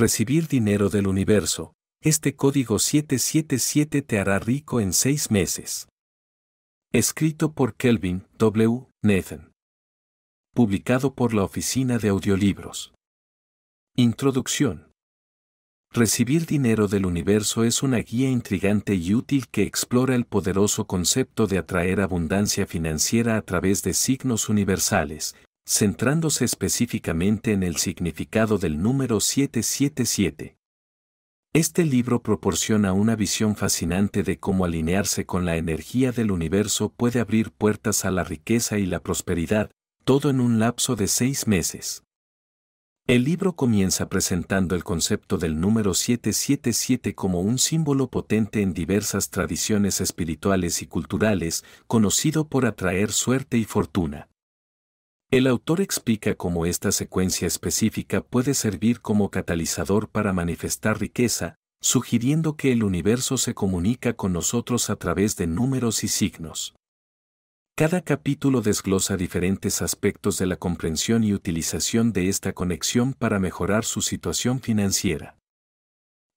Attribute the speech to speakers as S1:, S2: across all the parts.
S1: recibir dinero del universo, este código 777 te hará rico en seis meses. Escrito por Kelvin W. Nathan. Publicado por la Oficina de Audiolibros. Introducción. Recibir dinero del universo es una guía intrigante y útil que explora el poderoso concepto de atraer abundancia financiera a través de signos universales, centrándose específicamente en el significado del número 777. Este libro proporciona una visión fascinante de cómo alinearse con la energía del universo puede abrir puertas a la riqueza y la prosperidad, todo en un lapso de seis meses. El libro comienza presentando el concepto del número 777 como un símbolo potente en diversas tradiciones espirituales y culturales, conocido por atraer suerte y fortuna. El autor explica cómo esta secuencia específica puede servir como catalizador para manifestar riqueza, sugiriendo que el universo se comunica con nosotros a través de números y signos. Cada capítulo desglosa diferentes aspectos de la comprensión y utilización de esta conexión para mejorar su situación financiera.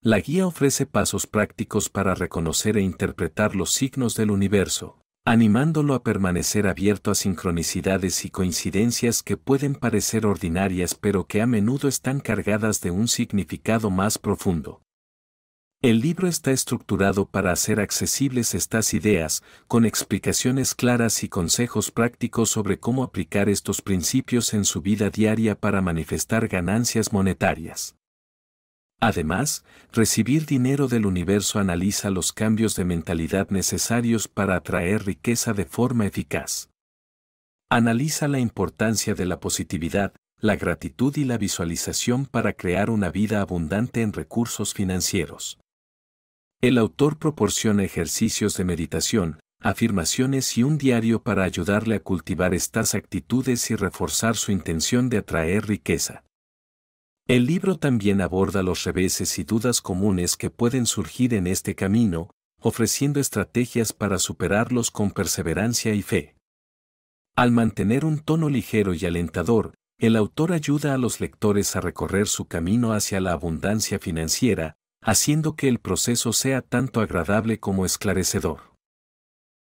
S1: La guía ofrece pasos prácticos para reconocer e interpretar los signos del universo, animándolo a permanecer abierto a sincronicidades y coincidencias que pueden parecer ordinarias pero que a menudo están cargadas de un significado más profundo. El libro está estructurado para hacer accesibles estas ideas, con explicaciones claras y consejos prácticos sobre cómo aplicar estos principios en su vida diaria para manifestar ganancias monetarias. Además, recibir dinero del universo analiza los cambios de mentalidad necesarios para atraer riqueza de forma eficaz. Analiza la importancia de la positividad, la gratitud y la visualización para crear una vida abundante en recursos financieros. El autor proporciona ejercicios de meditación, afirmaciones y un diario para ayudarle a cultivar estas actitudes y reforzar su intención de atraer riqueza. El libro también aborda los reveses y dudas comunes que pueden surgir en este camino, ofreciendo estrategias para superarlos con perseverancia y fe. Al mantener un tono ligero y alentador, el autor ayuda a los lectores a recorrer su camino hacia la abundancia financiera, haciendo que el proceso sea tanto agradable como esclarecedor.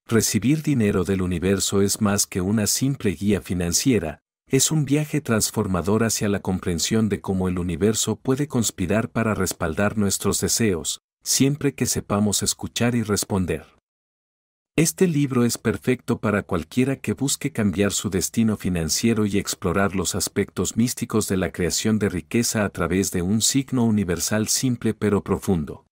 S1: Recibir dinero del universo es más que una simple guía financiera, es un viaje transformador hacia la comprensión de cómo el universo puede conspirar para respaldar nuestros deseos, siempre que sepamos escuchar y responder. Este libro es perfecto para cualquiera que busque cambiar su destino financiero y explorar los aspectos místicos de la creación de riqueza a través de un signo universal simple pero profundo.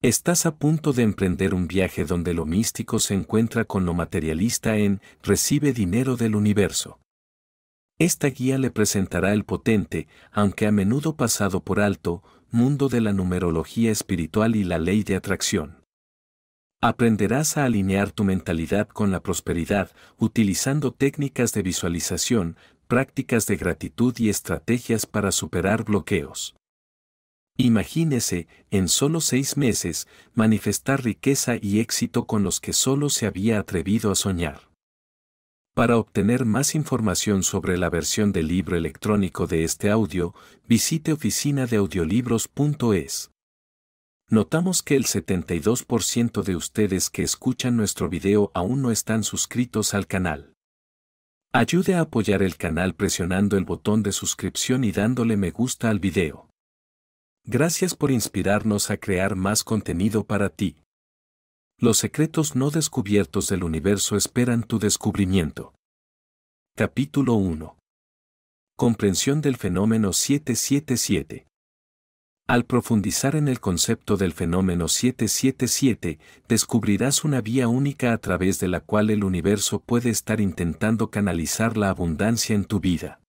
S1: Estás a punto de emprender un viaje donde lo místico se encuentra con lo materialista en Recibe dinero del universo. Esta guía le presentará el potente, aunque a menudo pasado por alto, mundo de la numerología espiritual y la ley de atracción. Aprenderás a alinear tu mentalidad con la prosperidad utilizando técnicas de visualización, prácticas de gratitud y estrategias para superar bloqueos. Imagínese, en solo seis meses, manifestar riqueza y éxito con los que solo se había atrevido a soñar. Para obtener más información sobre la versión del libro electrónico de este audio, visite oficinadeaudiolibros.es. Notamos que el 72% de ustedes que escuchan nuestro video aún no están suscritos al canal. Ayude a apoyar el canal presionando el botón de suscripción y dándole me gusta al video. Gracias por inspirarnos a crear más contenido para ti. Los secretos no descubiertos del universo esperan tu descubrimiento. Capítulo 1. Comprensión del fenómeno 777. Al profundizar en el concepto del fenómeno 777, descubrirás una vía única a través de la cual el universo puede estar intentando canalizar la abundancia en tu vida.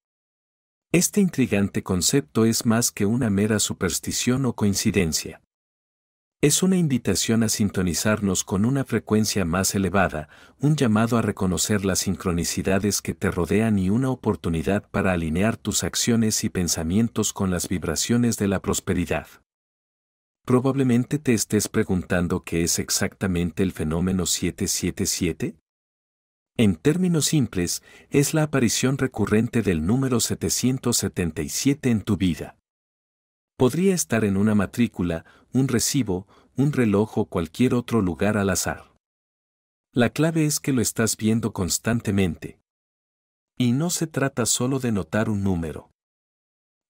S1: Este intrigante concepto es más que una mera superstición o coincidencia. Es una invitación a sintonizarnos con una frecuencia más elevada, un llamado a reconocer las sincronicidades que te rodean y una oportunidad para alinear tus acciones y pensamientos con las vibraciones de la prosperidad. Probablemente te estés preguntando qué es exactamente el fenómeno 777. En términos simples, es la aparición recurrente del número 777 en tu vida. Podría estar en una matrícula, un recibo, un reloj o cualquier otro lugar al azar. La clave es que lo estás viendo constantemente. Y no se trata solo de notar un número.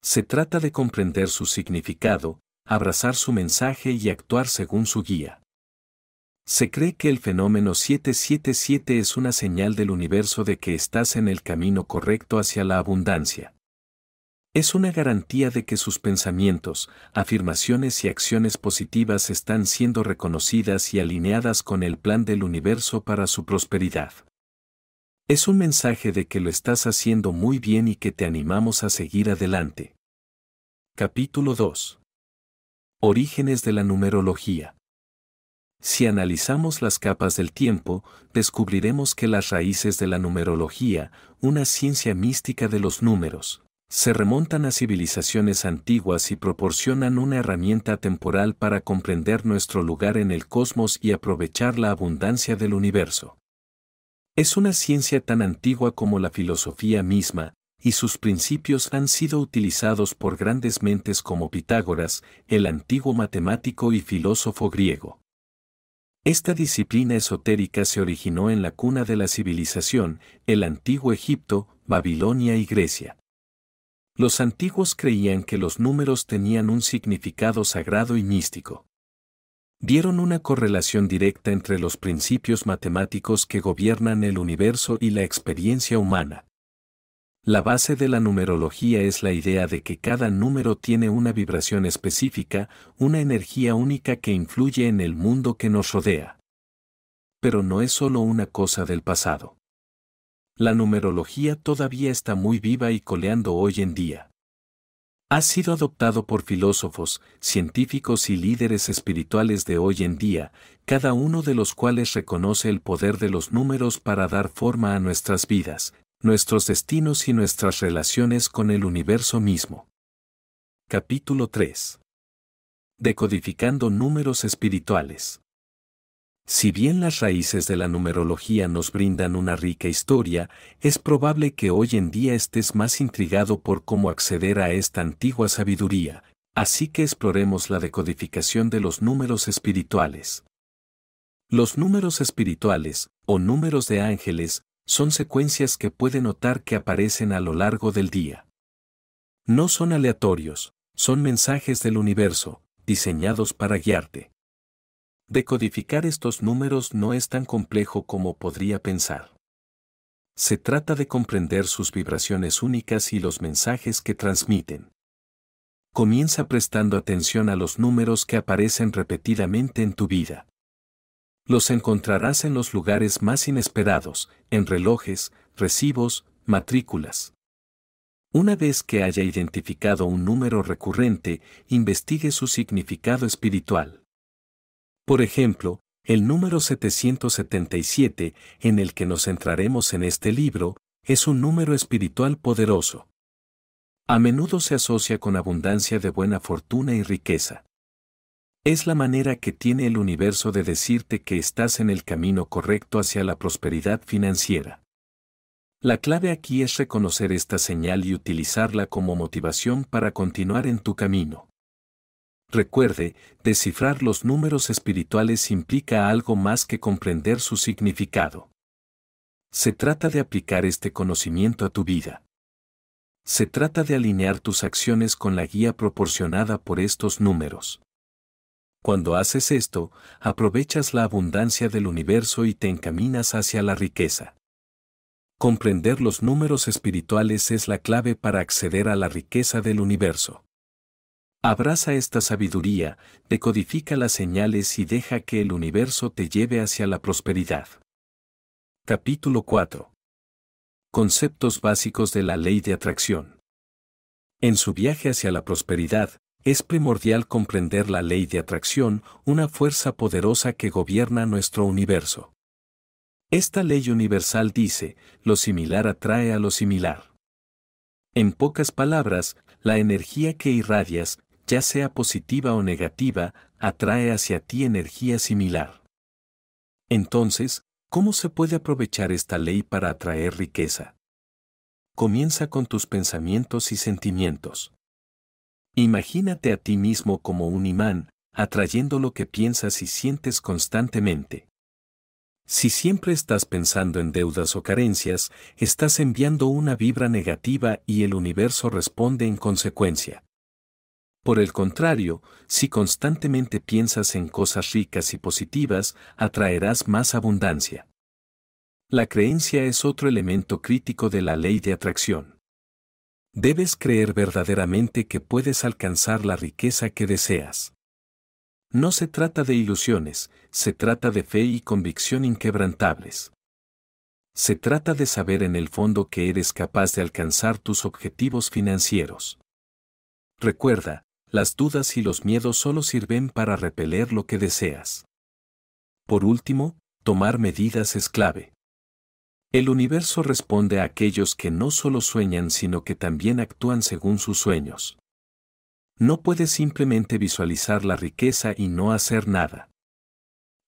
S1: Se trata de comprender su significado, abrazar su mensaje y actuar según su guía. Se cree que el fenómeno 777 es una señal del universo de que estás en el camino correcto hacia la abundancia es una garantía de que sus pensamientos, afirmaciones y acciones positivas están siendo reconocidas y alineadas con el plan del universo para su prosperidad. Es un mensaje de que lo estás haciendo muy bien y que te animamos a seguir adelante. Capítulo 2. Orígenes de la numerología. Si analizamos las capas del tiempo, descubriremos que las raíces de la numerología, una ciencia mística de los números, se remontan a civilizaciones antiguas y proporcionan una herramienta temporal para comprender nuestro lugar en el cosmos y aprovechar la abundancia del universo. Es una ciencia tan antigua como la filosofía misma, y sus principios han sido utilizados por grandes mentes como Pitágoras, el antiguo matemático y filósofo griego. Esta disciplina esotérica se originó en la cuna de la civilización, el antiguo Egipto, Babilonia y Grecia. Los antiguos creían que los números tenían un significado sagrado y místico. Dieron una correlación directa entre los principios matemáticos que gobiernan el universo y la experiencia humana. La base de la numerología es la idea de que cada número tiene una vibración específica, una energía única que influye en el mundo que nos rodea. Pero no es solo una cosa del pasado la numerología todavía está muy viva y coleando hoy en día. Ha sido adoptado por filósofos, científicos y líderes espirituales de hoy en día, cada uno de los cuales reconoce el poder de los números para dar forma a nuestras vidas, nuestros destinos y nuestras relaciones con el universo mismo. Capítulo 3. Decodificando números espirituales. Si bien las raíces de la numerología nos brindan una rica historia, es probable que hoy en día estés más intrigado por cómo acceder a esta antigua sabiduría, así que exploremos la decodificación de los números espirituales. Los números espirituales, o números de ángeles, son secuencias que puede notar que aparecen a lo largo del día. No son aleatorios, son mensajes del universo, diseñados para guiarte. Decodificar estos números no es tan complejo como podría pensar. Se trata de comprender sus vibraciones únicas y los mensajes que transmiten. Comienza prestando atención a los números que aparecen repetidamente en tu vida. Los encontrarás en los lugares más inesperados, en relojes, recibos, matrículas. Una vez que haya identificado un número recurrente, investigue su significado espiritual. Por ejemplo, el número 777, en el que nos centraremos en este libro, es un número espiritual poderoso. A menudo se asocia con abundancia de buena fortuna y riqueza. Es la manera que tiene el universo de decirte que estás en el camino correcto hacia la prosperidad financiera. La clave aquí es reconocer esta señal y utilizarla como motivación para continuar en tu camino. Recuerde, descifrar los números espirituales implica algo más que comprender su significado. Se trata de aplicar este conocimiento a tu vida. Se trata de alinear tus acciones con la guía proporcionada por estos números. Cuando haces esto, aprovechas la abundancia del universo y te encaminas hacia la riqueza. Comprender los números espirituales es la clave para acceder a la riqueza del universo. Abraza esta sabiduría, decodifica las señales y deja que el universo te lleve hacia la prosperidad. Capítulo 4. Conceptos básicos de la ley de atracción. En su viaje hacia la prosperidad, es primordial comprender la ley de atracción, una fuerza poderosa que gobierna nuestro universo. Esta ley universal dice, lo similar atrae a lo similar. En pocas palabras, la energía que irradias, ya sea positiva o negativa, atrae hacia ti energía similar. Entonces, ¿cómo se puede aprovechar esta ley para atraer riqueza? Comienza con tus pensamientos y sentimientos. Imagínate a ti mismo como un imán, atrayendo lo que piensas y sientes constantemente. Si siempre estás pensando en deudas o carencias, estás enviando una vibra negativa y el universo responde en consecuencia. Por el contrario, si constantemente piensas en cosas ricas y positivas, atraerás más abundancia. La creencia es otro elemento crítico de la ley de atracción. Debes creer verdaderamente que puedes alcanzar la riqueza que deseas. No se trata de ilusiones, se trata de fe y convicción inquebrantables. Se trata de saber en el fondo que eres capaz de alcanzar tus objetivos financieros. Recuerda, las dudas y los miedos solo sirven para repeler lo que deseas. Por último, tomar medidas es clave. El universo responde a aquellos que no solo sueñan sino que también actúan según sus sueños. No puedes simplemente visualizar la riqueza y no hacer nada.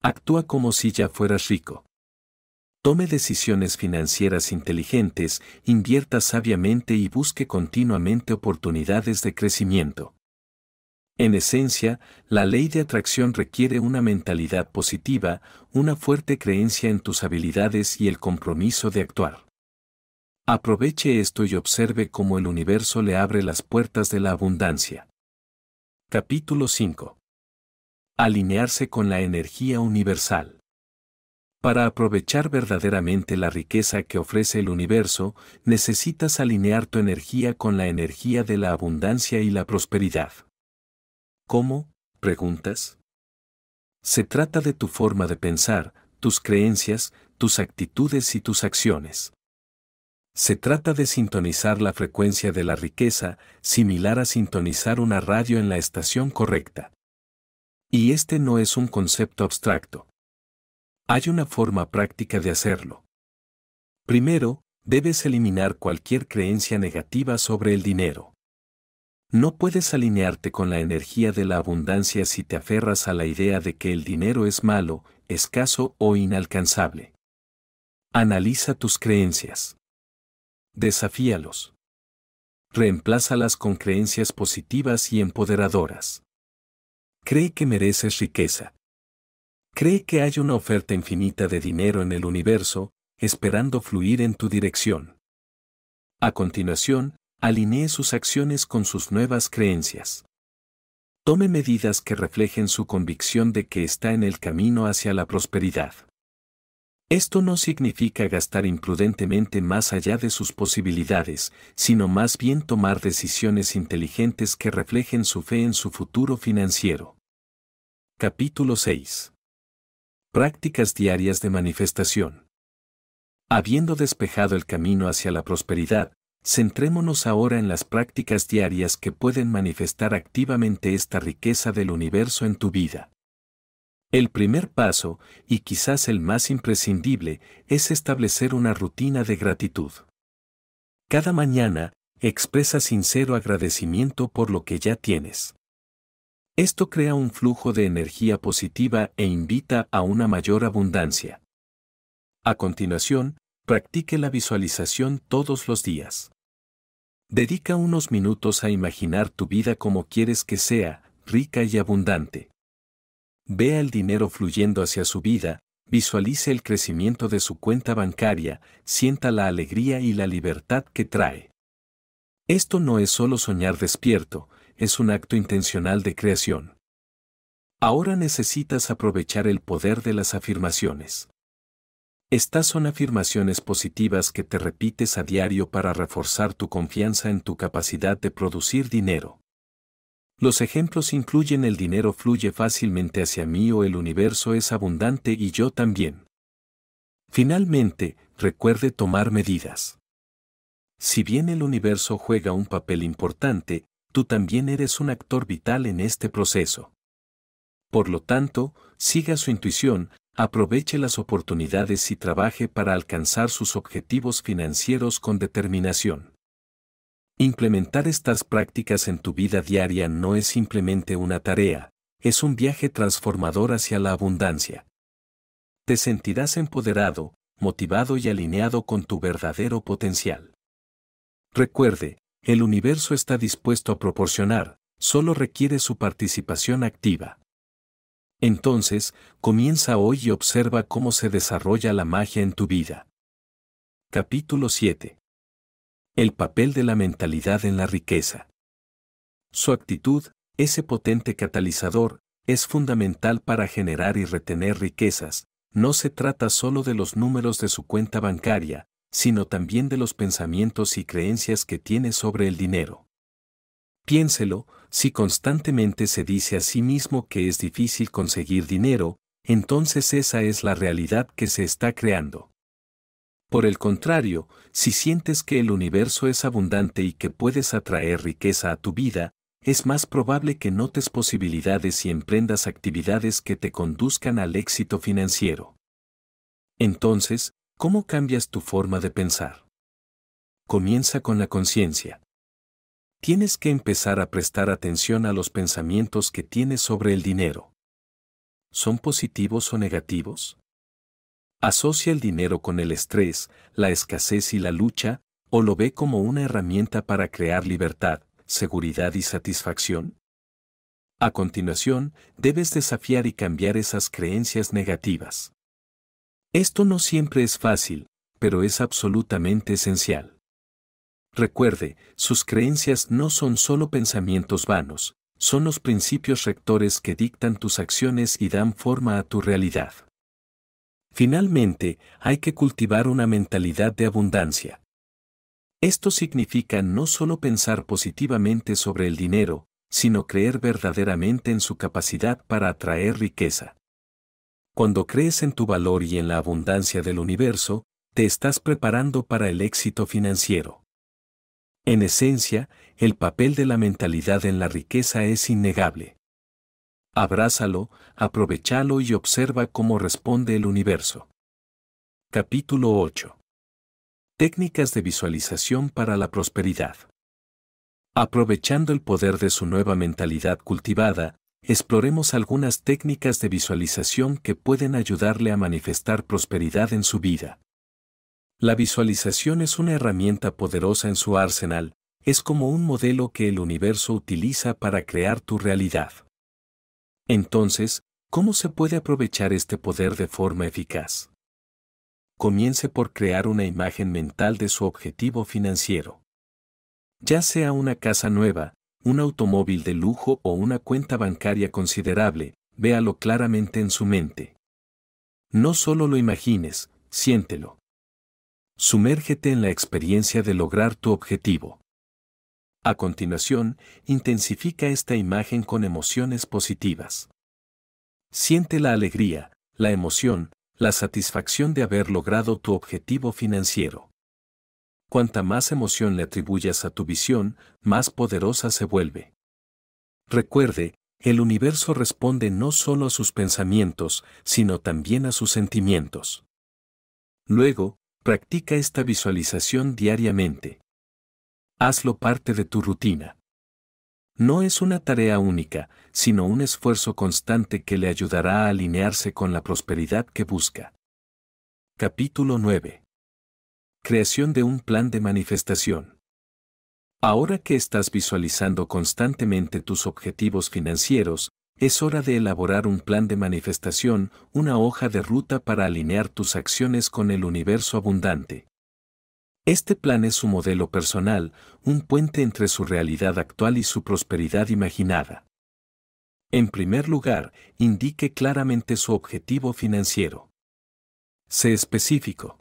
S1: Actúa como si ya fueras rico. Tome decisiones financieras inteligentes, invierta sabiamente y busque continuamente oportunidades de crecimiento. En esencia, la ley de atracción requiere una mentalidad positiva, una fuerte creencia en tus habilidades y el compromiso de actuar. Aproveche esto y observe cómo el universo le abre las puertas de la abundancia. Capítulo 5. Alinearse con la energía universal. Para aprovechar verdaderamente la riqueza que ofrece el universo, necesitas alinear tu energía con la energía de la abundancia y la prosperidad. ¿Cómo? preguntas. Se trata de tu forma de pensar, tus creencias, tus actitudes y tus acciones. Se trata de sintonizar la frecuencia de la riqueza, similar a sintonizar una radio en la estación correcta. Y este no es un concepto abstracto. Hay una forma práctica de hacerlo. Primero, debes eliminar cualquier creencia negativa sobre el dinero. No puedes alinearte con la energía de la abundancia si te aferras a la idea de que el dinero es malo, escaso o inalcanzable. Analiza tus creencias. Desafíalos. Reemplázalas con creencias positivas y empoderadoras. Cree que mereces riqueza. Cree que hay una oferta infinita de dinero en el universo, esperando fluir en tu dirección. A continuación, Alinee sus acciones con sus nuevas creencias. Tome medidas que reflejen su convicción de que está en el camino hacia la prosperidad. Esto no significa gastar imprudentemente más allá de sus posibilidades, sino más bien tomar decisiones inteligentes que reflejen su fe en su futuro financiero. Capítulo 6. Prácticas diarias de manifestación. Habiendo despejado el camino hacia la prosperidad, Centrémonos ahora en las prácticas diarias que pueden manifestar activamente esta riqueza del universo en tu vida. El primer paso, y quizás el más imprescindible, es establecer una rutina de gratitud. Cada mañana, expresa sincero agradecimiento por lo que ya tienes. Esto crea un flujo de energía positiva e invita a una mayor abundancia. A continuación, Practique la visualización todos los días. Dedica unos minutos a imaginar tu vida como quieres que sea, rica y abundante. Vea el dinero fluyendo hacia su vida, visualice el crecimiento de su cuenta bancaria, sienta la alegría y la libertad que trae. Esto no es solo soñar despierto, es un acto intencional de creación. Ahora necesitas aprovechar el poder de las afirmaciones. Estas son afirmaciones positivas que te repites a diario para reforzar tu confianza en tu capacidad de producir dinero. Los ejemplos incluyen el dinero fluye fácilmente hacia mí o el universo es abundante y yo también. Finalmente, recuerde tomar medidas. Si bien el universo juega un papel importante, tú también eres un actor vital en este proceso. Por lo tanto, siga su intuición, Aproveche las oportunidades y trabaje para alcanzar sus objetivos financieros con determinación. Implementar estas prácticas en tu vida diaria no es simplemente una tarea, es un viaje transformador hacia la abundancia. Te sentirás empoderado, motivado y alineado con tu verdadero potencial. Recuerde, el universo está dispuesto a proporcionar, solo requiere su participación activa. Entonces, comienza hoy y observa cómo se desarrolla la magia en tu vida. Capítulo 7. El papel de la mentalidad en la riqueza. Su actitud, ese potente catalizador, es fundamental para generar y retener riquezas. No se trata solo de los números de su cuenta bancaria, sino también de los pensamientos y creencias que tiene sobre el dinero. Piénselo, si constantemente se dice a sí mismo que es difícil conseguir dinero, entonces esa es la realidad que se está creando. Por el contrario, si sientes que el universo es abundante y que puedes atraer riqueza a tu vida, es más probable que notes posibilidades y emprendas actividades que te conduzcan al éxito financiero. Entonces, ¿cómo cambias tu forma de pensar? Comienza con la conciencia tienes que empezar a prestar atención a los pensamientos que tienes sobre el dinero. ¿Son positivos o negativos? ¿Asocia el dinero con el estrés, la escasez y la lucha, o lo ve como una herramienta para crear libertad, seguridad y satisfacción? A continuación, debes desafiar y cambiar esas creencias negativas. Esto no siempre es fácil, pero es absolutamente esencial. Recuerde, sus creencias no son solo pensamientos vanos, son los principios rectores que dictan tus acciones y dan forma a tu realidad. Finalmente, hay que cultivar una mentalidad de abundancia. Esto significa no solo pensar positivamente sobre el dinero, sino creer verdaderamente en su capacidad para atraer riqueza. Cuando crees en tu valor y en la abundancia del universo, te estás preparando para el éxito financiero. En esencia, el papel de la mentalidad en la riqueza es innegable. Abrázalo, aprovechalo y observa cómo responde el universo. Capítulo 8. Técnicas de visualización para la prosperidad. Aprovechando el poder de su nueva mentalidad cultivada, exploremos algunas técnicas de visualización que pueden ayudarle a manifestar prosperidad en su vida. La visualización es una herramienta poderosa en su arsenal, es como un modelo que el universo utiliza para crear tu realidad. Entonces, ¿cómo se puede aprovechar este poder de forma eficaz? Comience por crear una imagen mental de su objetivo financiero. Ya sea una casa nueva, un automóvil de lujo o una cuenta bancaria considerable, véalo claramente en su mente. No solo lo imagines, siéntelo. Sumérgete en la experiencia de lograr tu objetivo. A continuación, intensifica esta imagen con emociones positivas. Siente la alegría, la emoción, la satisfacción de haber logrado tu objetivo financiero. Cuanta más emoción le atribuyas a tu visión, más poderosa se vuelve. Recuerde, el universo responde no solo a sus pensamientos, sino también a sus sentimientos. Luego, Practica esta visualización diariamente. Hazlo parte de tu rutina. No es una tarea única, sino un esfuerzo constante que le ayudará a alinearse con la prosperidad que busca. Capítulo 9. Creación de un plan de manifestación. Ahora que estás visualizando constantemente tus objetivos financieros, es hora de elaborar un plan de manifestación, una hoja de ruta para alinear tus acciones con el universo abundante. Este plan es su modelo personal, un puente entre su realidad actual y su prosperidad imaginada. En primer lugar, indique claramente su objetivo financiero. Sé específico.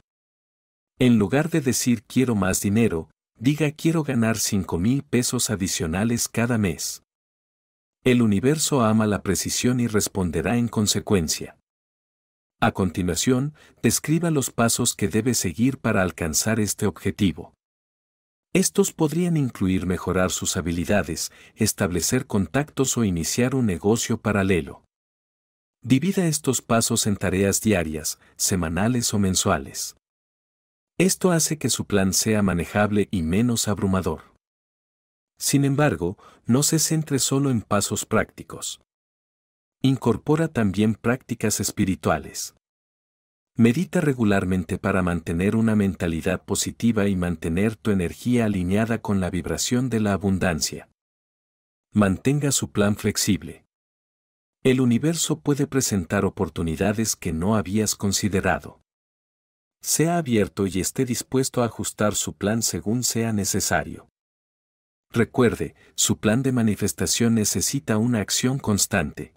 S1: En lugar de decir quiero más dinero, diga quiero ganar 5 mil pesos adicionales cada mes. El universo ama la precisión y responderá en consecuencia. A continuación, describa los pasos que debe seguir para alcanzar este objetivo. Estos podrían incluir mejorar sus habilidades, establecer contactos o iniciar un negocio paralelo. Divida estos pasos en tareas diarias, semanales o mensuales. Esto hace que su plan sea manejable y menos abrumador. Sin embargo, no se centre solo en pasos prácticos. Incorpora también prácticas espirituales. Medita regularmente para mantener una mentalidad positiva y mantener tu energía alineada con la vibración de la abundancia. Mantenga su plan flexible. El universo puede presentar oportunidades que no habías considerado. Sea abierto y esté dispuesto a ajustar su plan según sea necesario. Recuerde, su plan de manifestación necesita una acción constante.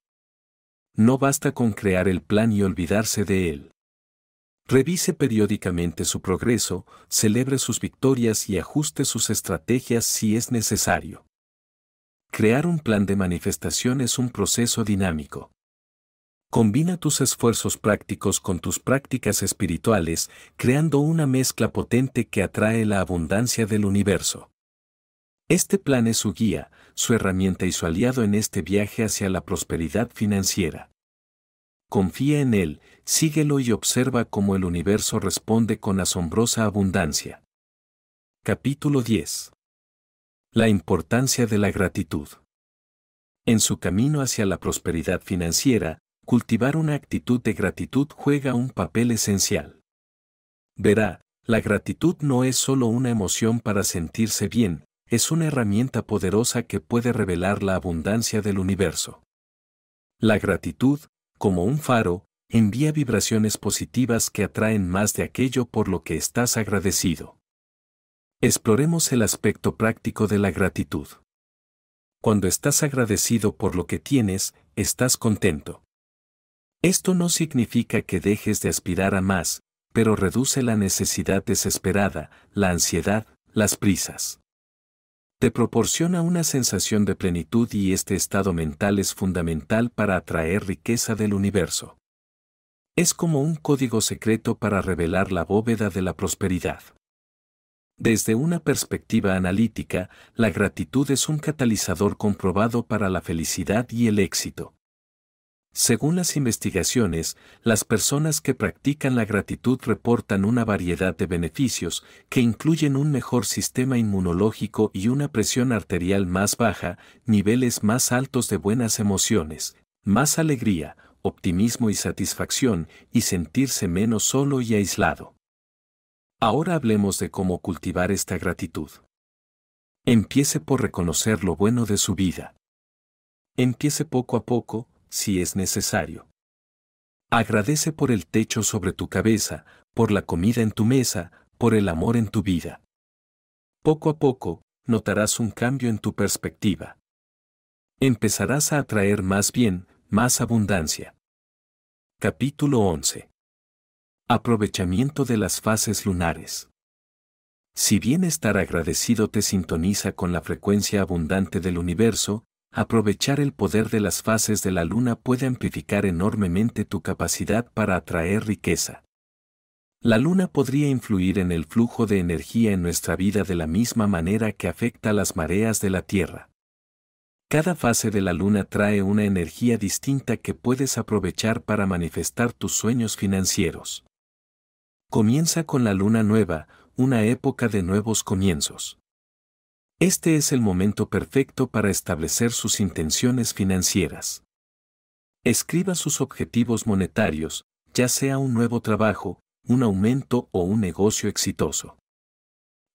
S1: No basta con crear el plan y olvidarse de él. Revise periódicamente su progreso, celebre sus victorias y ajuste sus estrategias si es necesario. Crear un plan de manifestación es un proceso dinámico. Combina tus esfuerzos prácticos con tus prácticas espirituales, creando una mezcla potente que atrae la abundancia del universo. Este plan es su guía, su herramienta y su aliado en este viaje hacia la prosperidad financiera. Confía en él, síguelo y observa cómo el universo responde con asombrosa abundancia. Capítulo 10. La importancia de la gratitud. En su camino hacia la prosperidad financiera, cultivar una actitud de gratitud juega un papel esencial. Verá, la gratitud no es solo una emoción para sentirse bien, es una herramienta poderosa que puede revelar la abundancia del universo. La gratitud, como un faro, envía vibraciones positivas que atraen más de aquello por lo que estás agradecido. Exploremos el aspecto práctico de la gratitud. Cuando estás agradecido por lo que tienes, estás contento. Esto no significa que dejes de aspirar a más, pero reduce la necesidad desesperada, la ansiedad, las prisas. Te proporciona una sensación de plenitud y este estado mental es fundamental para atraer riqueza del universo. Es como un código secreto para revelar la bóveda de la prosperidad. Desde una perspectiva analítica, la gratitud es un catalizador comprobado para la felicidad y el éxito. Según las investigaciones, las personas que practican la gratitud reportan una variedad de beneficios que incluyen un mejor sistema inmunológico y una presión arterial más baja, niveles más altos de buenas emociones, más alegría, optimismo y satisfacción y sentirse menos solo y aislado. Ahora hablemos de cómo cultivar esta gratitud. Empiece por reconocer lo bueno de su vida. Empiece poco a poco, si es necesario. Agradece por el techo sobre tu cabeza, por la comida en tu mesa, por el amor en tu vida. Poco a poco, notarás un cambio en tu perspectiva. Empezarás a atraer más bien, más abundancia. Capítulo 11. Aprovechamiento de las fases lunares. Si bien estar agradecido te sintoniza con la frecuencia abundante del universo, Aprovechar el poder de las fases de la luna puede amplificar enormemente tu capacidad para atraer riqueza. La luna podría influir en el flujo de energía en nuestra vida de la misma manera que afecta las mareas de la Tierra. Cada fase de la luna trae una energía distinta que puedes aprovechar para manifestar tus sueños financieros. Comienza con la luna nueva, una época de nuevos comienzos. Este es el momento perfecto para establecer sus intenciones financieras. Escriba sus objetivos monetarios, ya sea un nuevo trabajo, un aumento o un negocio exitoso.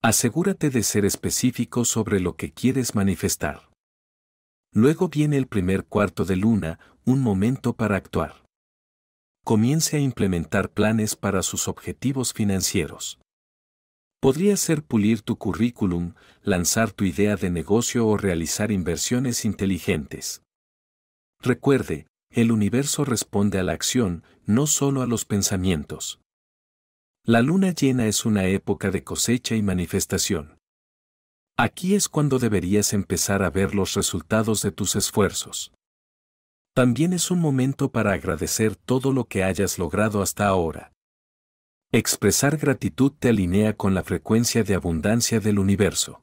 S1: Asegúrate de ser específico sobre lo que quieres manifestar. Luego viene el primer cuarto de luna, un momento para actuar. Comience a implementar planes para sus objetivos financieros. Podría ser pulir tu currículum, lanzar tu idea de negocio o realizar inversiones inteligentes. Recuerde, el universo responde a la acción, no solo a los pensamientos. La luna llena es una época de cosecha y manifestación. Aquí es cuando deberías empezar a ver los resultados de tus esfuerzos. También es un momento para agradecer todo lo que hayas logrado hasta ahora. Expresar gratitud te alinea con la frecuencia de abundancia del universo.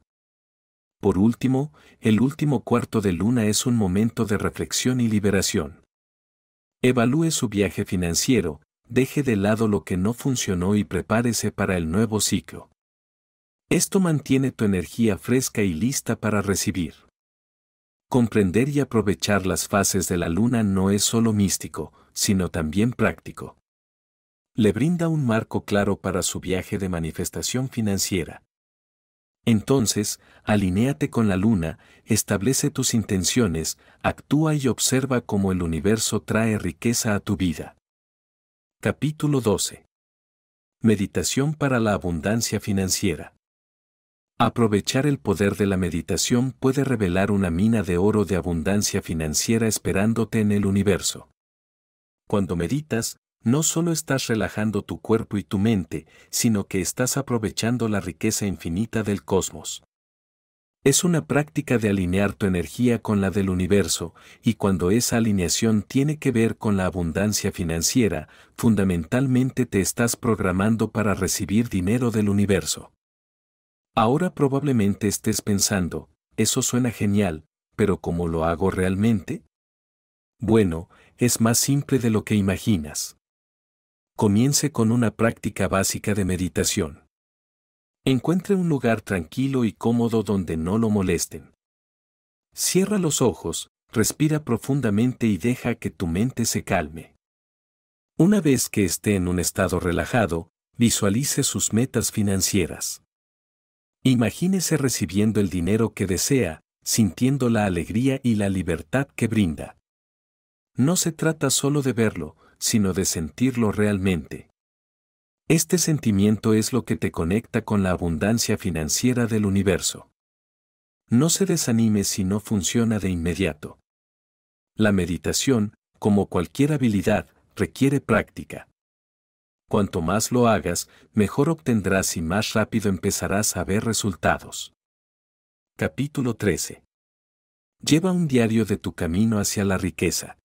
S1: Por último, el último cuarto de luna es un momento de reflexión y liberación. Evalúe su viaje financiero, deje de lado lo que no funcionó y prepárese para el nuevo ciclo. Esto mantiene tu energía fresca y lista para recibir. Comprender y aprovechar las fases de la luna no es solo místico, sino también práctico le brinda un marco claro para su viaje de manifestación financiera. Entonces, alinéate con la luna, establece tus intenciones, actúa y observa cómo el universo trae riqueza a tu vida. Capítulo 12. Meditación para la abundancia financiera. Aprovechar el poder de la meditación puede revelar una mina de oro de abundancia financiera esperándote en el universo. Cuando meditas, no solo estás relajando tu cuerpo y tu mente, sino que estás aprovechando la riqueza infinita del cosmos. Es una práctica de alinear tu energía con la del universo, y cuando esa alineación tiene que ver con la abundancia financiera, fundamentalmente te estás programando para recibir dinero del universo. Ahora probablemente estés pensando, eso suena genial, pero ¿cómo lo hago realmente? Bueno, es más simple de lo que imaginas comience con una práctica básica de meditación. Encuentre un lugar tranquilo y cómodo donde no lo molesten. Cierra los ojos, respira profundamente y deja que tu mente se calme. Una vez que esté en un estado relajado, visualice sus metas financieras. Imagínese recibiendo el dinero que desea, sintiendo la alegría y la libertad que brinda. No se trata solo de verlo, sino de sentirlo realmente. Este sentimiento es lo que te conecta con la abundancia financiera del universo. No se desanime si no funciona de inmediato. La meditación, como cualquier habilidad, requiere práctica. Cuanto más lo hagas, mejor obtendrás y más rápido empezarás a ver resultados. Capítulo 13. Lleva un diario de tu camino hacia la riqueza.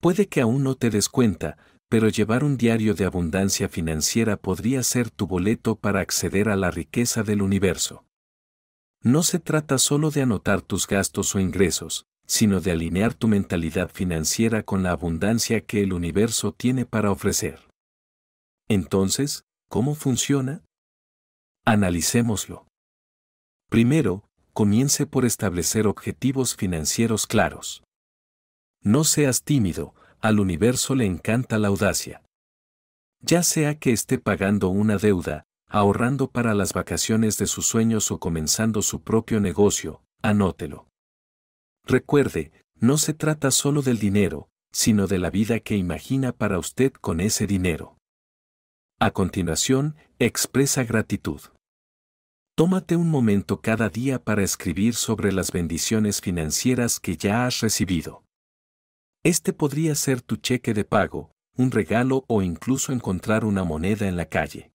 S1: Puede que aún no te des cuenta, pero llevar un diario de abundancia financiera podría ser tu boleto para acceder a la riqueza del universo. No se trata solo de anotar tus gastos o ingresos, sino de alinear tu mentalidad financiera con la abundancia que el universo tiene para ofrecer. Entonces, ¿cómo funciona? Analicémoslo. Primero, comience por establecer objetivos financieros claros. No seas tímido, al universo le encanta la audacia. Ya sea que esté pagando una deuda, ahorrando para las vacaciones de sus sueños o comenzando su propio negocio, anótelo. Recuerde, no se trata solo del dinero, sino de la vida que imagina para usted con ese dinero. A continuación, expresa gratitud. Tómate un momento cada día para escribir sobre las bendiciones financieras que ya has recibido. Este podría ser tu cheque de pago, un regalo o incluso encontrar una moneda en la calle.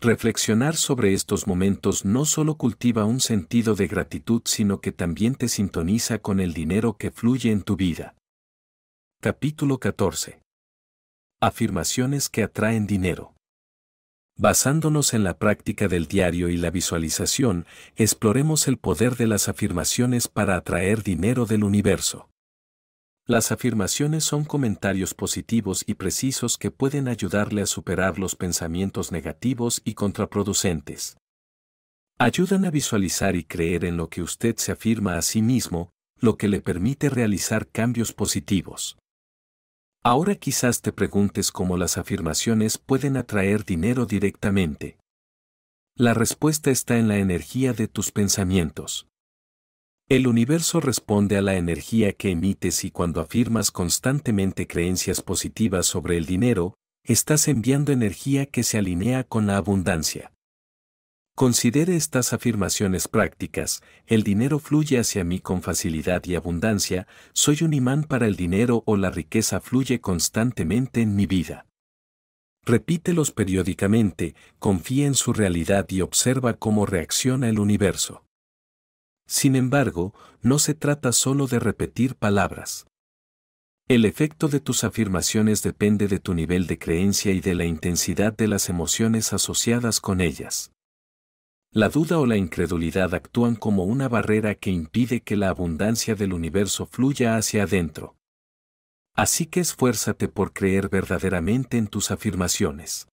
S1: Reflexionar sobre estos momentos no solo cultiva un sentido de gratitud, sino que también te sintoniza con el dinero que fluye en tu vida. Capítulo 14. Afirmaciones que atraen dinero. Basándonos en la práctica del diario y la visualización, exploremos el poder de las afirmaciones para atraer dinero del universo. Las afirmaciones son comentarios positivos y precisos que pueden ayudarle a superar los pensamientos negativos y contraproducentes. Ayudan a visualizar y creer en lo que usted se afirma a sí mismo, lo que le permite realizar cambios positivos. Ahora quizás te preguntes cómo las afirmaciones pueden atraer dinero directamente. La respuesta está en la energía de tus pensamientos. El universo responde a la energía que emites y cuando afirmas constantemente creencias positivas sobre el dinero, estás enviando energía que se alinea con la abundancia. Considere estas afirmaciones prácticas, el dinero fluye hacia mí con facilidad y abundancia, soy un imán para el dinero o la riqueza fluye constantemente en mi vida. Repítelos periódicamente, confía en su realidad y observa cómo reacciona el universo. Sin embargo, no se trata solo de repetir palabras. El efecto de tus afirmaciones depende de tu nivel de creencia y de la intensidad de las emociones asociadas con ellas. La duda o la incredulidad actúan como una barrera que impide que la abundancia del universo fluya hacia adentro. Así que esfuérzate por creer verdaderamente en tus afirmaciones.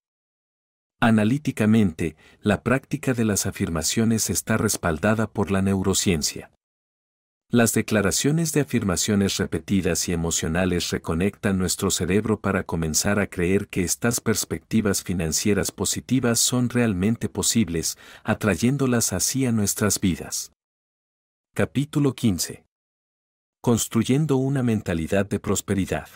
S1: Analíticamente, la práctica de las afirmaciones está respaldada por la neurociencia. Las declaraciones de afirmaciones repetidas y emocionales reconectan nuestro cerebro para comenzar a creer que estas perspectivas financieras positivas son realmente posibles, atrayéndolas así a nuestras vidas. Capítulo 15. Construyendo una mentalidad de prosperidad.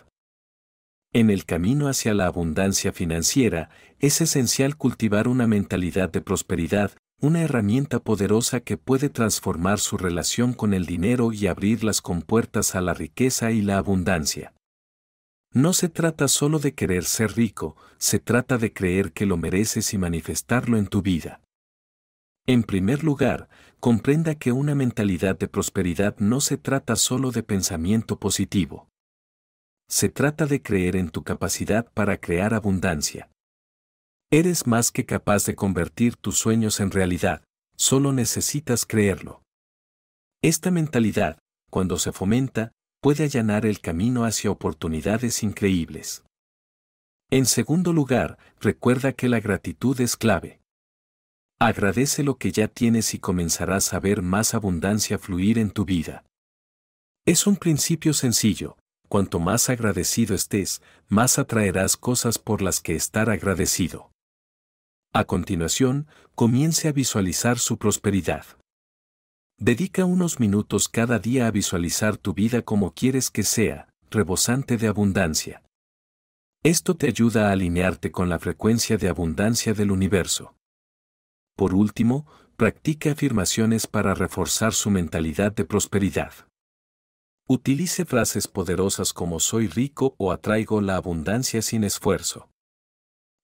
S1: En el camino hacia la abundancia financiera, es esencial cultivar una mentalidad de prosperidad, una herramienta poderosa que puede transformar su relación con el dinero y abrir las compuertas a la riqueza y la abundancia. No se trata solo de querer ser rico, se trata de creer que lo mereces y manifestarlo en tu vida. En primer lugar, comprenda que una mentalidad de prosperidad no se trata solo de pensamiento positivo se trata de creer en tu capacidad para crear abundancia. Eres más que capaz de convertir tus sueños en realidad, solo necesitas creerlo. Esta mentalidad, cuando se fomenta, puede allanar el camino hacia oportunidades increíbles. En segundo lugar, recuerda que la gratitud es clave. Agradece lo que ya tienes y comenzarás a ver más abundancia fluir en tu vida. Es un principio sencillo, cuanto más agradecido estés, más atraerás cosas por las que estar agradecido. A continuación, comience a visualizar su prosperidad. Dedica unos minutos cada día a visualizar tu vida como quieres que sea, rebosante de abundancia. Esto te ayuda a alinearte con la frecuencia de abundancia del universo. Por último, practica afirmaciones para reforzar su mentalidad de prosperidad. Utilice frases poderosas como soy rico o atraigo la abundancia sin esfuerzo.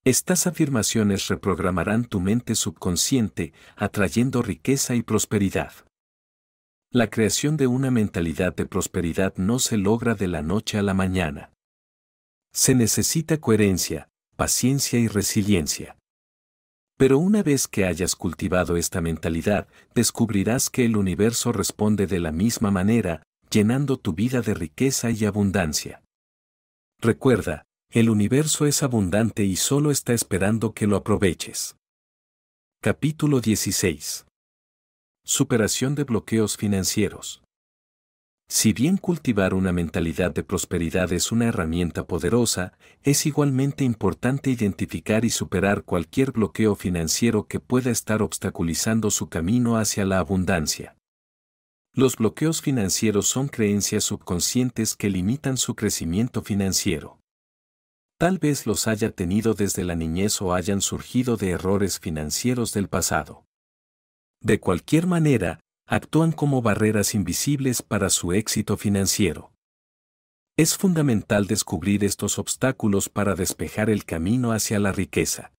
S1: Estas afirmaciones reprogramarán tu mente subconsciente, atrayendo riqueza y prosperidad. La creación de una mentalidad de prosperidad no se logra de la noche a la mañana. Se necesita coherencia, paciencia y resiliencia. Pero una vez que hayas cultivado esta mentalidad, descubrirás que el universo responde de la misma manera, llenando tu vida de riqueza y abundancia. Recuerda, el universo es abundante y solo está esperando que lo aproveches. Capítulo 16. Superación de bloqueos financieros. Si bien cultivar una mentalidad de prosperidad es una herramienta poderosa, es igualmente importante identificar y superar cualquier bloqueo financiero que pueda estar obstaculizando su camino hacia la abundancia. Los bloqueos financieros son creencias subconscientes que limitan su crecimiento financiero. Tal vez los haya tenido desde la niñez o hayan surgido de errores financieros del pasado. De cualquier manera, actúan como barreras invisibles para su éxito financiero. Es fundamental descubrir estos obstáculos para despejar el camino hacia la riqueza.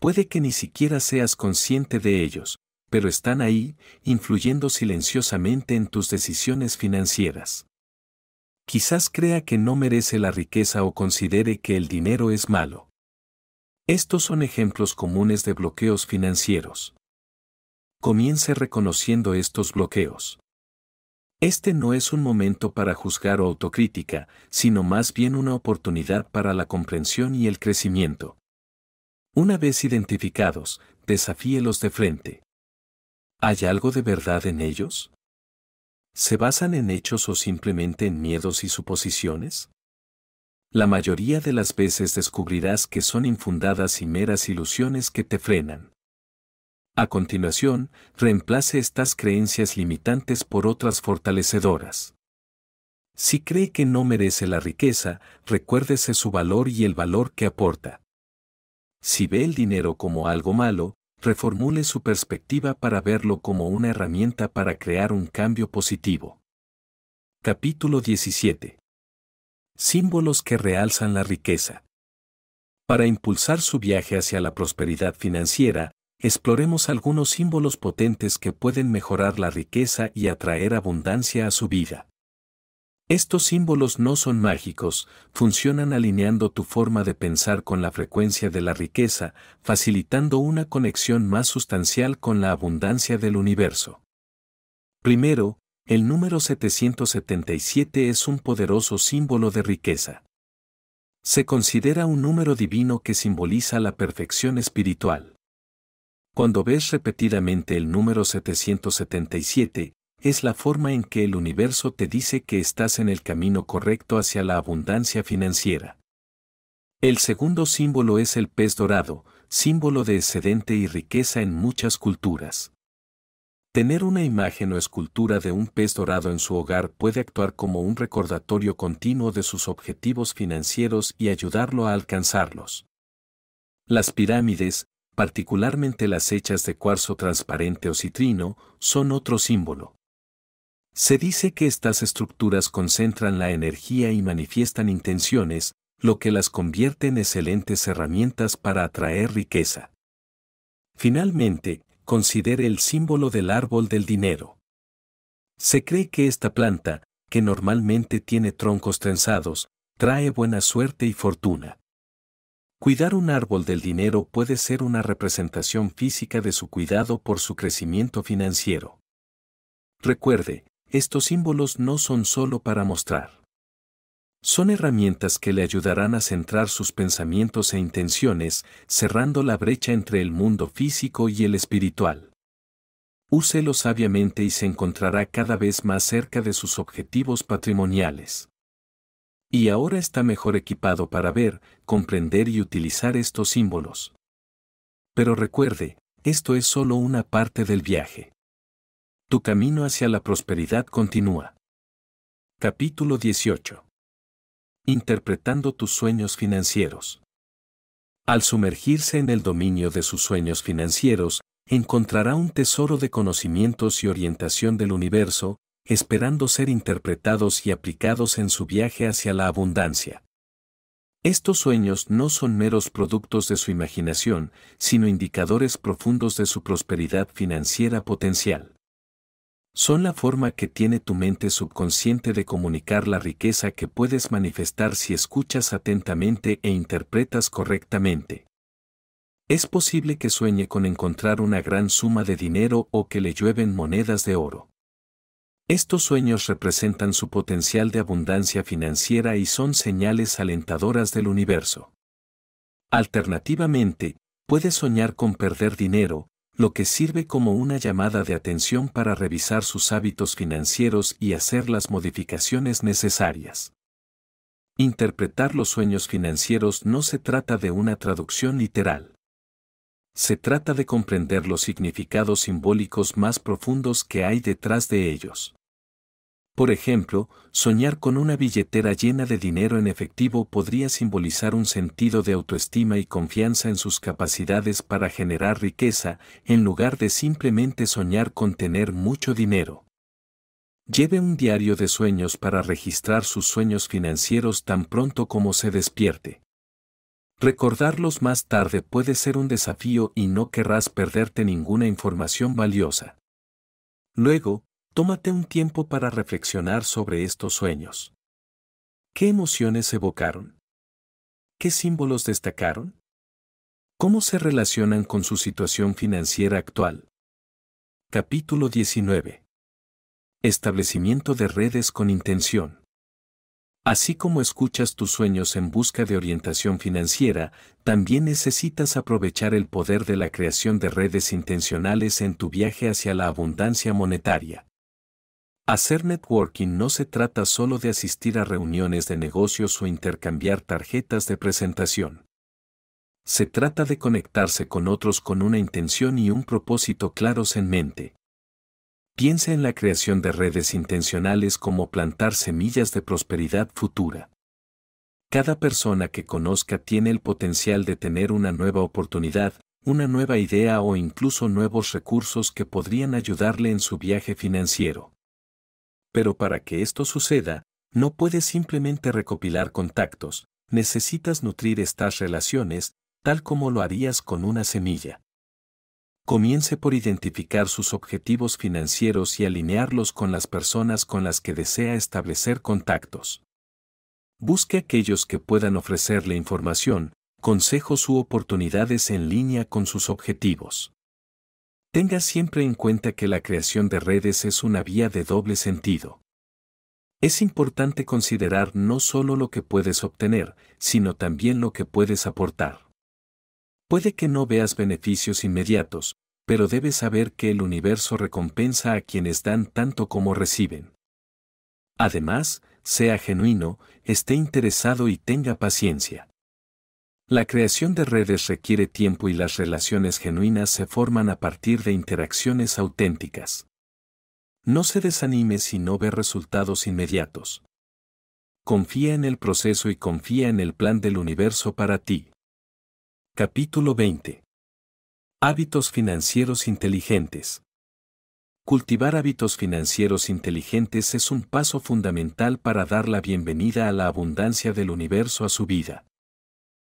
S1: Puede que ni siquiera seas consciente de ellos, pero están ahí, influyendo silenciosamente en tus decisiones financieras. Quizás crea que no merece la riqueza o considere que el dinero es malo. Estos son ejemplos comunes de bloqueos financieros. Comience reconociendo estos bloqueos. Este no es un momento para juzgar o autocrítica, sino más bien una oportunidad para la comprensión y el crecimiento. Una vez identificados, desafíelos de frente. ¿Hay algo de verdad en ellos? ¿Se basan en hechos o simplemente en miedos y suposiciones? La mayoría de las veces descubrirás que son infundadas y meras ilusiones que te frenan. A continuación, reemplace estas creencias limitantes por otras fortalecedoras. Si cree que no merece la riqueza, recuérdese su valor y el valor que aporta. Si ve el dinero como algo malo, reformule su perspectiva para verlo como una herramienta para crear un cambio positivo. Capítulo 17. Símbolos que realzan la riqueza. Para impulsar su viaje hacia la prosperidad financiera, exploremos algunos símbolos potentes que pueden mejorar la riqueza y atraer abundancia a su vida. Estos símbolos no son mágicos, funcionan alineando tu forma de pensar con la frecuencia de la riqueza, facilitando una conexión más sustancial con la abundancia del universo. Primero, el número 777 es un poderoso símbolo de riqueza. Se considera un número divino que simboliza la perfección espiritual. Cuando ves repetidamente el número 777, es la forma en que el universo te dice que estás en el camino correcto hacia la abundancia financiera. El segundo símbolo es el pez dorado, símbolo de excedente y riqueza en muchas culturas. Tener una imagen o escultura de un pez dorado en su hogar puede actuar como un recordatorio continuo de sus objetivos financieros y ayudarlo a alcanzarlos. Las pirámides, particularmente las hechas de cuarzo transparente o citrino, son otro símbolo. Se dice que estas estructuras concentran la energía y manifiestan intenciones, lo que las convierte en excelentes herramientas para atraer riqueza. Finalmente, considere el símbolo del árbol del dinero. Se cree que esta planta, que normalmente tiene troncos trenzados, trae buena suerte y fortuna. Cuidar un árbol del dinero puede ser una representación física de su cuidado por su crecimiento financiero. Recuerde, estos símbolos no son solo para mostrar. Son herramientas que le ayudarán a centrar sus pensamientos e intenciones, cerrando la brecha entre el mundo físico y el espiritual. Úselo sabiamente y se encontrará cada vez más cerca de sus objetivos patrimoniales. Y ahora está mejor equipado para ver, comprender y utilizar estos símbolos. Pero recuerde, esto es solo una parte del viaje. Tu camino hacia la prosperidad continúa. Capítulo 18. Interpretando tus sueños financieros. Al sumergirse en el dominio de sus sueños financieros, encontrará un tesoro de conocimientos y orientación del universo, esperando ser interpretados y aplicados en su viaje hacia la abundancia. Estos sueños no son meros productos de su imaginación, sino indicadores profundos de su prosperidad financiera potencial son la forma que tiene tu mente subconsciente de comunicar la riqueza que puedes manifestar si escuchas atentamente e interpretas correctamente. Es posible que sueñe con encontrar una gran suma de dinero o que le llueven monedas de oro. Estos sueños representan su potencial de abundancia financiera y son señales alentadoras del universo. Alternativamente, puede soñar con perder dinero, lo que sirve como una llamada de atención para revisar sus hábitos financieros y hacer las modificaciones necesarias. Interpretar los sueños financieros no se trata de una traducción literal. Se trata de comprender los significados simbólicos más profundos que hay detrás de ellos. Por ejemplo, soñar con una billetera llena de dinero en efectivo podría simbolizar un sentido de autoestima y confianza en sus capacidades para generar riqueza, en lugar de simplemente soñar con tener mucho dinero. Lleve un diario de sueños para registrar sus sueños financieros tan pronto como se despierte. Recordarlos más tarde puede ser un desafío y no querrás perderte ninguna información valiosa. Luego, tómate un tiempo para reflexionar sobre estos sueños. ¿Qué emociones evocaron? ¿Qué símbolos destacaron? ¿Cómo se relacionan con su situación financiera actual? Capítulo 19. Establecimiento de redes con intención. Así como escuchas tus sueños en busca de orientación financiera, también necesitas aprovechar el poder de la creación de redes intencionales en tu viaje hacia la abundancia monetaria. Hacer networking no se trata solo de asistir a reuniones de negocios o intercambiar tarjetas de presentación. Se trata de conectarse con otros con una intención y un propósito claros en mente. Piensa en la creación de redes intencionales como plantar semillas de prosperidad futura. Cada persona que conozca tiene el potencial de tener una nueva oportunidad, una nueva idea o incluso nuevos recursos que podrían ayudarle en su viaje financiero. Pero para que esto suceda, no puedes simplemente recopilar contactos, necesitas nutrir estas relaciones, tal como lo harías con una semilla. Comience por identificar sus objetivos financieros y alinearlos con las personas con las que desea establecer contactos. Busque aquellos que puedan ofrecerle información, consejos u oportunidades en línea con sus objetivos. Tenga siempre en cuenta que la creación de redes es una vía de doble sentido. Es importante considerar no solo lo que puedes obtener, sino también lo que puedes aportar. Puede que no veas beneficios inmediatos, pero debes saber que el universo recompensa a quienes dan tanto como reciben. Además, sea genuino, esté interesado y tenga paciencia. La creación de redes requiere tiempo y las relaciones genuinas se forman a partir de interacciones auténticas. No se desanime si no ve resultados inmediatos. Confía en el proceso y confía en el plan del universo para ti. Capítulo 20. Hábitos financieros inteligentes. Cultivar hábitos financieros inteligentes es un paso fundamental para dar la bienvenida a la abundancia del universo a su vida.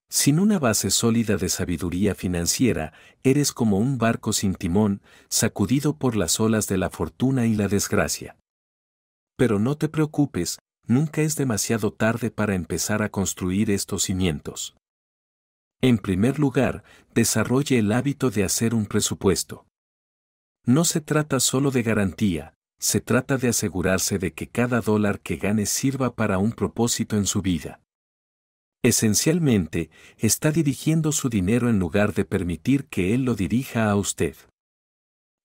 S1: Sin una base sólida de sabiduría financiera, eres como un barco sin timón, sacudido por las olas de la fortuna y la desgracia. Pero no te preocupes, nunca es demasiado tarde para empezar a construir estos cimientos. En primer lugar, desarrolle el hábito de hacer un presupuesto. No se trata solo de garantía, se trata de asegurarse de que cada dólar que gane sirva para un propósito en su vida. Esencialmente, está dirigiendo su dinero en lugar de permitir que él lo dirija a usted.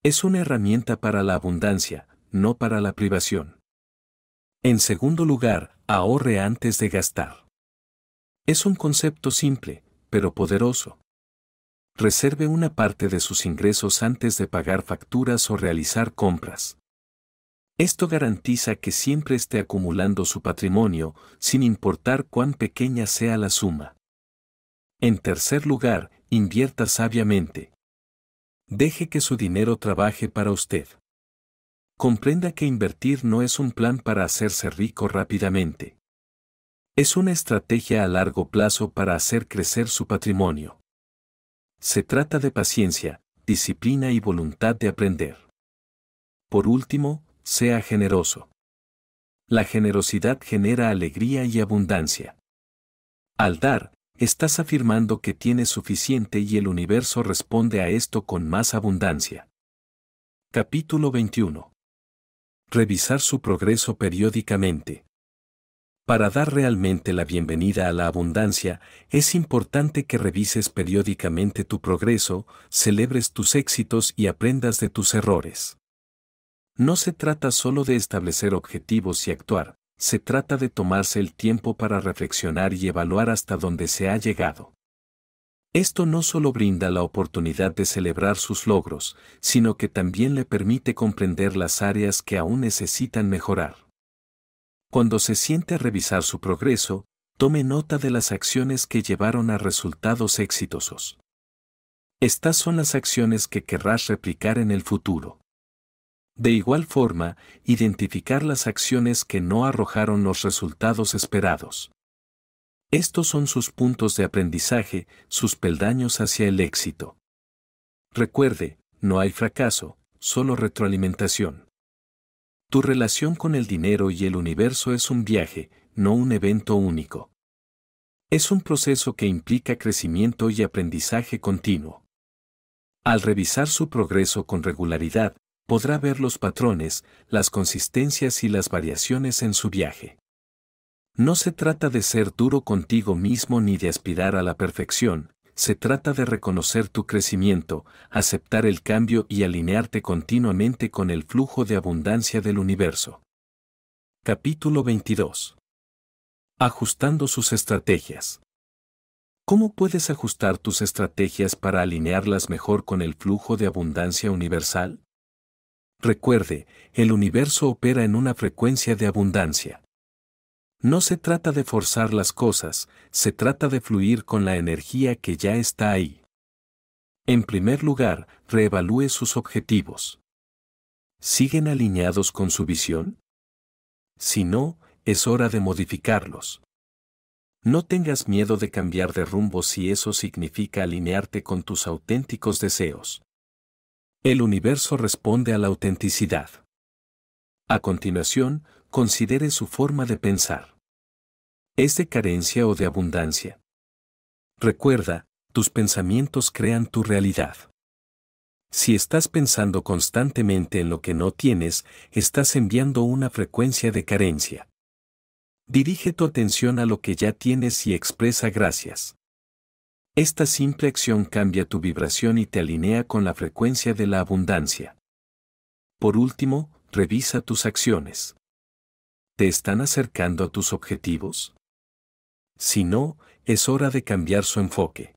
S1: Es una herramienta para la abundancia, no para la privación. En segundo lugar, ahorre antes de gastar. Es un concepto simple, pero poderoso. Reserve una parte de sus ingresos antes de pagar facturas o realizar compras. Esto garantiza que siempre esté acumulando su patrimonio, sin importar cuán pequeña sea la suma. En tercer lugar, invierta sabiamente. Deje que su dinero trabaje para usted. Comprenda que invertir no es un plan para hacerse rico rápidamente. Es una estrategia a largo plazo para hacer crecer su patrimonio. Se trata de paciencia, disciplina y voluntad de aprender. Por último, sea generoso. La generosidad genera alegría y abundancia. Al dar, estás afirmando que tienes suficiente y el universo responde a esto con más abundancia. Capítulo 21. Revisar su progreso periódicamente. Para dar realmente la bienvenida a la abundancia, es importante que revises periódicamente tu progreso, celebres tus éxitos y aprendas de tus errores. No se trata solo de establecer objetivos y actuar, se trata de tomarse el tiempo para reflexionar y evaluar hasta dónde se ha llegado. Esto no solo brinda la oportunidad de celebrar sus logros, sino que también le permite comprender las áreas que aún necesitan mejorar. Cuando se siente a revisar su progreso, tome nota de las acciones que llevaron a resultados exitosos. Estas son las acciones que querrás replicar en el futuro. De igual forma, identificar las acciones que no arrojaron los resultados esperados. Estos son sus puntos de aprendizaje, sus peldaños hacia el éxito. Recuerde, no hay fracaso, solo retroalimentación. Tu relación con el dinero y el universo es un viaje, no un evento único. Es un proceso que implica crecimiento y aprendizaje continuo. Al revisar su progreso con regularidad, podrá ver los patrones, las consistencias y las variaciones en su viaje. No se trata de ser duro contigo mismo ni de aspirar a la perfección, se trata de reconocer tu crecimiento, aceptar el cambio y alinearte continuamente con el flujo de abundancia del universo. Capítulo 22. Ajustando sus estrategias. ¿Cómo puedes ajustar tus estrategias para alinearlas mejor con el flujo de abundancia universal? Recuerde, el universo opera en una frecuencia de abundancia. No se trata de forzar las cosas, se trata de fluir con la energía que ya está ahí. En primer lugar, reevalúe sus objetivos. ¿Siguen alineados con su visión? Si no, es hora de modificarlos. No tengas miedo de cambiar de rumbo si eso significa alinearte con tus auténticos deseos. El universo responde a la autenticidad. A continuación, considere su forma de pensar. ¿Es de carencia o de abundancia? Recuerda, tus pensamientos crean tu realidad. Si estás pensando constantemente en lo que no tienes, estás enviando una frecuencia de carencia. Dirige tu atención a lo que ya tienes y expresa gracias. Esta simple acción cambia tu vibración y te alinea con la frecuencia de la abundancia. Por último, revisa tus acciones. ¿Te están acercando a tus objetivos? Si no, es hora de cambiar su enfoque.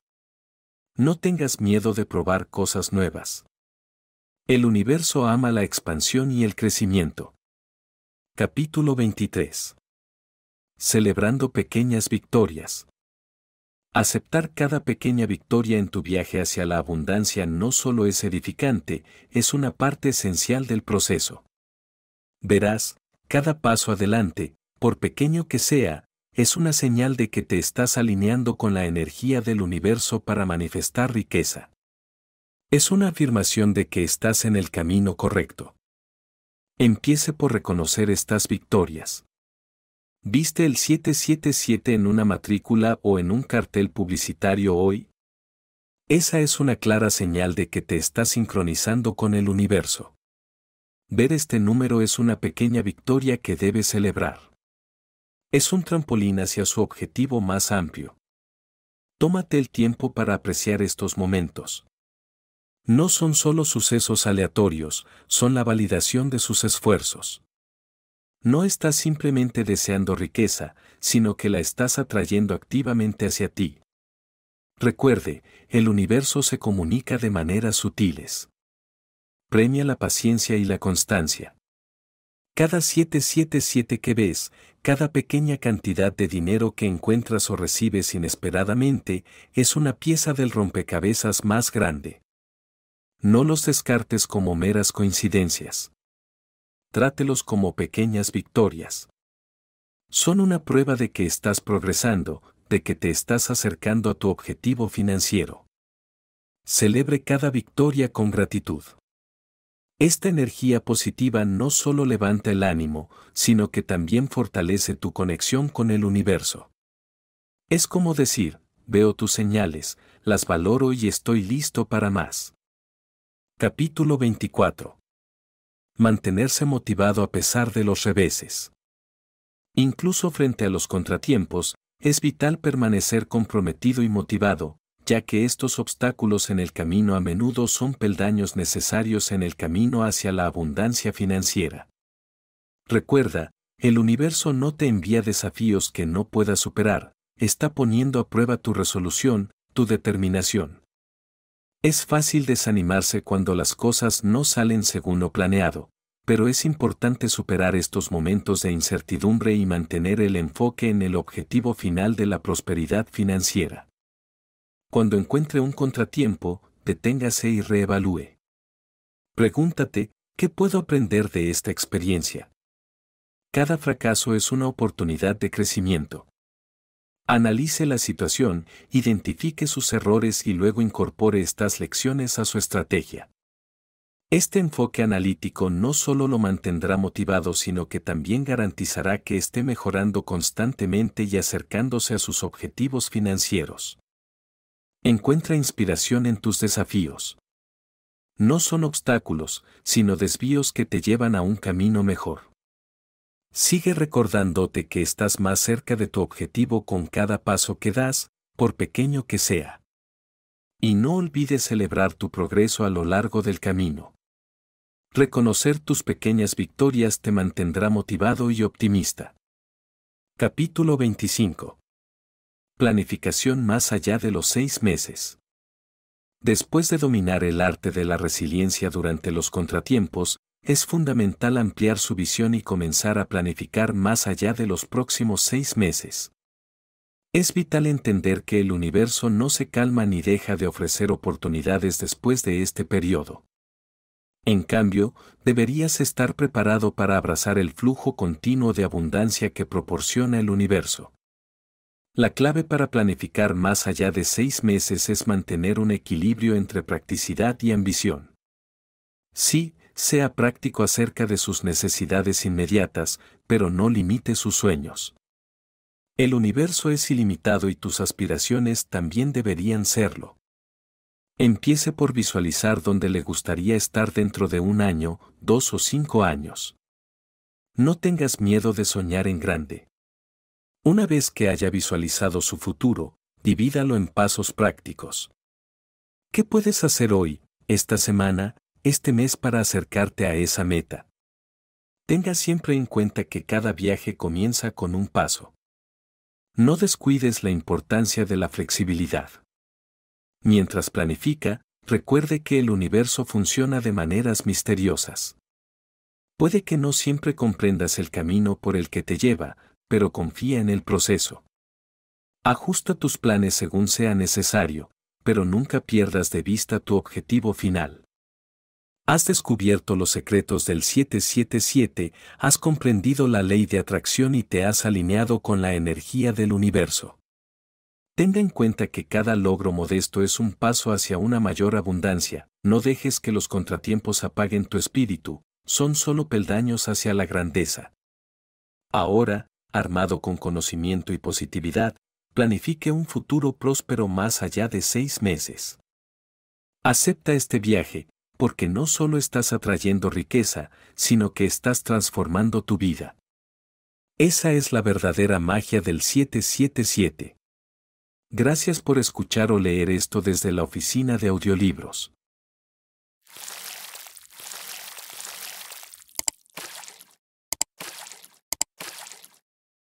S1: No tengas miedo de probar cosas nuevas. El universo ama la expansión y el crecimiento. Capítulo 23. Celebrando pequeñas victorias. Aceptar cada pequeña victoria en tu viaje hacia la abundancia no solo es edificante, es una parte esencial del proceso. Verás, cada paso adelante, por pequeño que sea, es una señal de que te estás alineando con la energía del universo para manifestar riqueza. Es una afirmación de que estás en el camino correcto. Empiece por reconocer estas victorias. ¿Viste el 777 en una matrícula o en un cartel publicitario hoy? Esa es una clara señal de que te estás sincronizando con el universo. Ver este número es una pequeña victoria que debes celebrar. Es un trampolín hacia su objetivo más amplio. Tómate el tiempo para apreciar estos momentos. No son solo sucesos aleatorios, son la validación de sus esfuerzos. No estás simplemente deseando riqueza, sino que la estás atrayendo activamente hacia ti. Recuerde, el universo se comunica de maneras sutiles. Premia la paciencia y la constancia. Cada 777 que ves, cada pequeña cantidad de dinero que encuentras o recibes inesperadamente, es una pieza del rompecabezas más grande. No los descartes como meras coincidencias trátelos como pequeñas victorias. Son una prueba de que estás progresando, de que te estás acercando a tu objetivo financiero. Celebre cada victoria con gratitud. Esta energía positiva no solo levanta el ánimo, sino que también fortalece tu conexión con el universo. Es como decir, veo tus señales, las valoro y estoy listo para más. Capítulo 24 mantenerse motivado a pesar de los reveses. Incluso frente a los contratiempos, es vital permanecer comprometido y motivado, ya que estos obstáculos en el camino a menudo son peldaños necesarios en el camino hacia la abundancia financiera. Recuerda, el universo no te envía desafíos que no puedas superar, está poniendo a prueba tu resolución, tu determinación. Es fácil desanimarse cuando las cosas no salen según lo planeado, pero es importante superar estos momentos de incertidumbre y mantener el enfoque en el objetivo final de la prosperidad financiera. Cuando encuentre un contratiempo, deténgase y reevalúe. Pregúntate, ¿qué puedo aprender de esta experiencia? Cada fracaso es una oportunidad de crecimiento. Analice la situación, identifique sus errores y luego incorpore estas lecciones a su estrategia. Este enfoque analítico no solo lo mantendrá motivado, sino que también garantizará que esté mejorando constantemente y acercándose a sus objetivos financieros. Encuentra inspiración en tus desafíos. No son obstáculos, sino desvíos que te llevan a un camino mejor. Sigue recordándote que estás más cerca de tu objetivo con cada paso que das, por pequeño que sea. Y no olvides celebrar tu progreso a lo largo del camino. Reconocer tus pequeñas victorias te mantendrá motivado y optimista. Capítulo 25. Planificación más allá de los seis meses. Después de dominar el arte de la resiliencia durante los contratiempos, es fundamental ampliar su visión y comenzar a planificar más allá de los próximos seis meses. Es vital entender que el universo no se calma ni deja de ofrecer oportunidades después de este periodo. En cambio, deberías estar preparado para abrazar el flujo continuo de abundancia que proporciona el universo. La clave para planificar más allá de seis meses es mantener un equilibrio entre practicidad y ambición. Sí, sea práctico acerca de sus necesidades inmediatas, pero no limite sus sueños. El universo es ilimitado y tus aspiraciones también deberían serlo. Empiece por visualizar dónde le gustaría estar dentro de un año, dos o cinco años. No tengas miedo de soñar en grande. Una vez que haya visualizado su futuro, divídalo en pasos prácticos. ¿Qué puedes hacer hoy, esta semana, este mes para acercarte a esa meta. Tenga siempre en cuenta que cada viaje comienza con un paso. No descuides la importancia de la flexibilidad. Mientras planifica, recuerde que el universo funciona de maneras misteriosas. Puede que no siempre comprendas el camino por el que te lleva, pero confía en el proceso. Ajusta tus planes según sea necesario, pero nunca pierdas de vista tu objetivo final. Has descubierto los secretos del 777, has comprendido la ley de atracción y te has alineado con la energía del universo. Tenga en cuenta que cada logro modesto es un paso hacia una mayor abundancia, no dejes que los contratiempos apaguen tu espíritu, son solo peldaños hacia la grandeza. Ahora, armado con conocimiento y positividad, planifique un futuro próspero más allá de seis meses. Acepta este viaje, porque no solo estás atrayendo riqueza, sino que estás transformando tu vida. Esa es la verdadera magia del 777. Gracias por escuchar o leer esto desde la oficina de audiolibros.